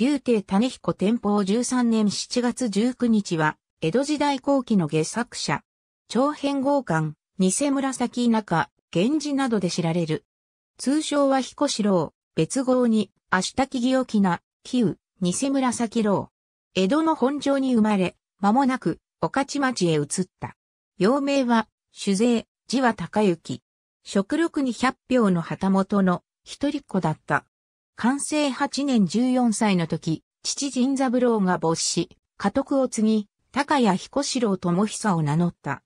竜亭種彦天保13年7月19日は、江戸時代後期の下作者、長編豪館、偽紫中、源氏などで知られる。通称は彦四郎、別号に、足滝木木な、紀偽紫郎。江戸の本庄に生まれ、間もなく、御地町へ移った。幼名は、酒税、字は高行。食力に百票の旗本の一人っ子だった。完成8年14歳の時、父神三郎が没し、家督を継ぎ、高谷彦四郎智久を名乗った。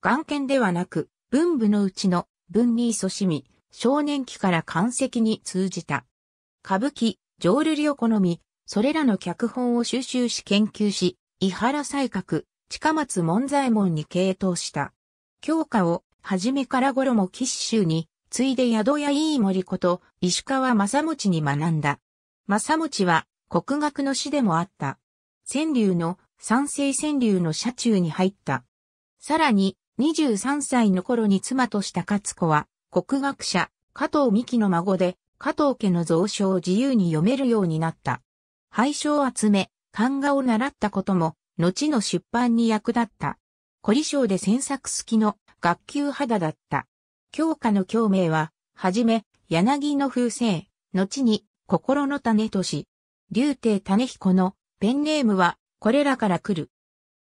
眼見ではなく、文部のうちの文に勤しみ、少年期から漢籍に通じた。歌舞伎、浄瑠璃を好み、それらの脚本を収集し研究し、伊原西閣、近松門左衛門に傾倒した。教科を、はじめから頃も士州に、ついで宿屋いい森こと、石川正持に学んだ。正持は、国学の師でもあった。川柳の、三世川柳の車中に入った。さらに、23歳の頃に妻とした勝子は、国学者、加藤美希の孫で、加藤家の蔵書を自由に読めるようになった。廃書を集め、漢画を習ったことも、後の出版に役立った。凝り性で詮索好きの学級肌だった。教科の教名は、はじめ、柳の風生、後に、心の種とし、竜帝種彦のペンネームは、これらから来る。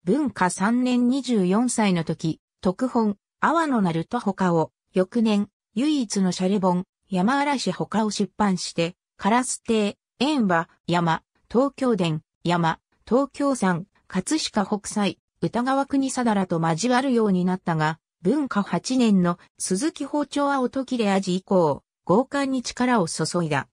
文化3年24歳の時、特本、阿波のなると他を、翌年、唯一のシャレ本、山嵐他を出版して、カラス亭、縁は、山、東京伝、山、東京山、葛飾北斎、歌川国定らと交わるようになったが、文化8年の鈴木包丁は音切れ味以降、豪華に力を注いだ。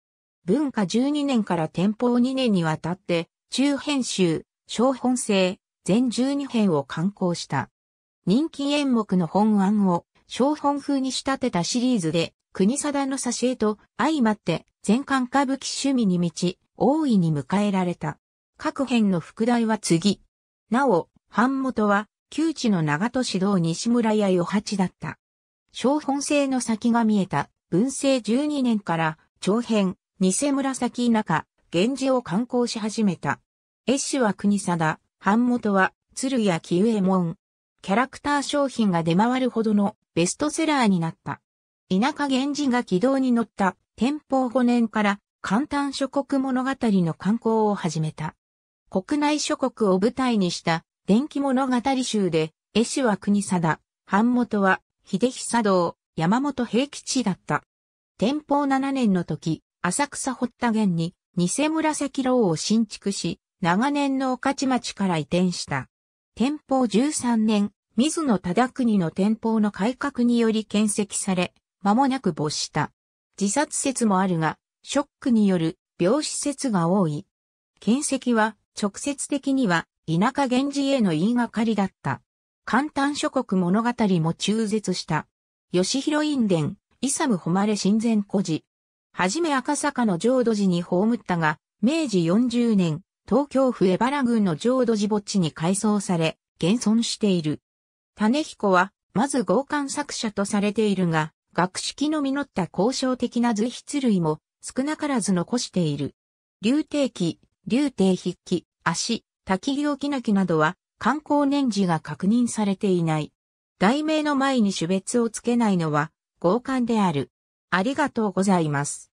文化12年から天保2年にわたって、中編集、小本制、全12編を刊行した。人気演目の本案を小本風に仕立てたシリーズで、国定の挿絵と相まって全巻歌舞伎趣味に満ち、大いに迎えられた。各編の副題は次。なお、版元は旧地の長戸市道西村屋与八だった。小本性の先が見えた、文政12年から、長編、偽紫中、源氏を観光し始めた。絵師は国貞、版元は、鶴屋清右衛門。キャラクター商品が出回るほどのベストセラーになった。田舎源氏が軌道に乗った天保5年から簡単諸国物語の観光を始めた。国内諸国を舞台にした電気物語集で、絵師は国貞、版元は秀久道、山本平吉だった。天保7年の時、浅草堀田源に偽紫楼を新築し、長年の御徒町から移転した。天保13年、水野忠国の天保の改革により建設され、間もなく没した。自殺説もあるが、ショックによる病死説が多い。建設は直接的には田舎源氏への言いがかりだった。簡単諸国物語も中絶した。吉弘院伝、イサム誉れ神前古事。はじめ赤坂の浄土寺に葬ったが、明治40年、東京府江原郡の浄土寺墓地に改装され、現存している。種彦は、まず強姦作者とされているが、学識の実った交渉的な随筆類も少なからず残している。竜帝記、竜帝筆記、足、滝行きなきなどは観光年次が確認されていない。題名の前に種別をつけないのは、強姦である。ありがとうございます。